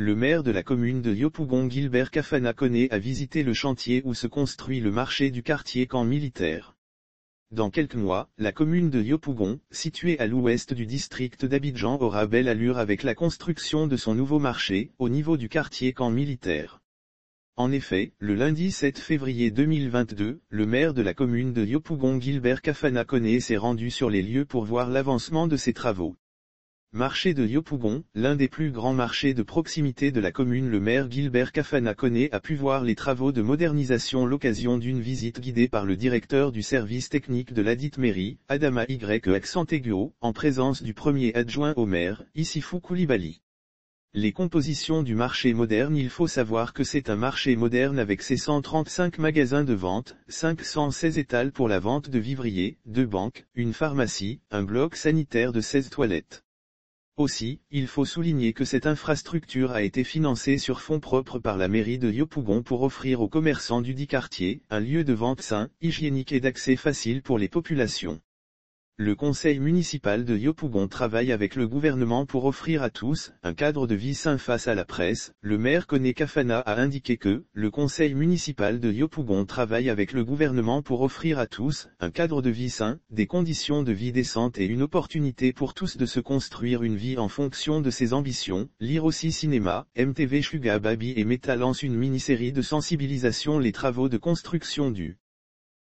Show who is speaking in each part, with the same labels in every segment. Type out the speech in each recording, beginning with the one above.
Speaker 1: Le maire de la commune de Yopougon Gilbert Kafanakone a visité le chantier où se construit le marché du quartier camp militaire. Dans quelques mois, la commune de Yopougon, située à l'ouest du district d'Abidjan aura belle allure avec la construction de son nouveau marché, au niveau du quartier camp militaire. En effet, le lundi 7 février 2022, le maire de la commune de Yopougon Gilbert Kafana s'est rendu sur les lieux pour voir l'avancement de ses travaux. Marché de Yopougon, l'un des plus grands marchés de proximité de la commune le maire Gilbert Cafana connaît a pu voir les travaux de modernisation l'occasion d'une visite guidée par le directeur du service technique de ladite mairie, Adama Y. Accenteguo, en présence du premier adjoint au maire, Issifou Koulibaly. Les compositions du marché moderne Il faut savoir que c'est un marché moderne avec ses 135 magasins de vente, 516 étals pour la vente de vivriers, deux banques, une pharmacie, un bloc sanitaire de 16 toilettes. Aussi, il faut souligner que cette infrastructure a été financée sur fonds propres par la mairie de Yopougon pour offrir aux commerçants du dit quartier un lieu de vente sain, hygiénique et d'accès facile pour les populations. Le conseil municipal de Yopougon travaille avec le gouvernement pour offrir à tous un cadre de vie sain face à la presse. Le maire Kone Kafana a indiqué que le conseil municipal de Yopougon travaille avec le gouvernement pour offrir à tous un cadre de vie sain, des conditions de vie décentes et une opportunité pour tous de se construire une vie en fonction de ses ambitions. Lire aussi cinéma, MTV Shuga Babi et Meta lance une mini-série de sensibilisation les travaux de construction du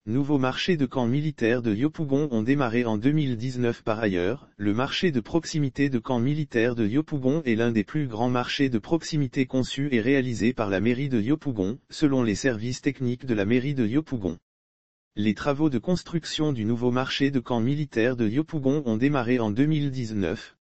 Speaker 1: Nouveaux marchés de camps militaires de Yopougon ont démarré en 2019 par ailleurs, le marché de proximité de camps militaire de Yopougon est l'un des plus grands marchés de proximité conçus et réalisés par la mairie de Yopougon, selon les services techniques de la mairie de Yopougon. Les travaux de construction du nouveau marché de camp militaire de Yopougon ont démarré en 2019,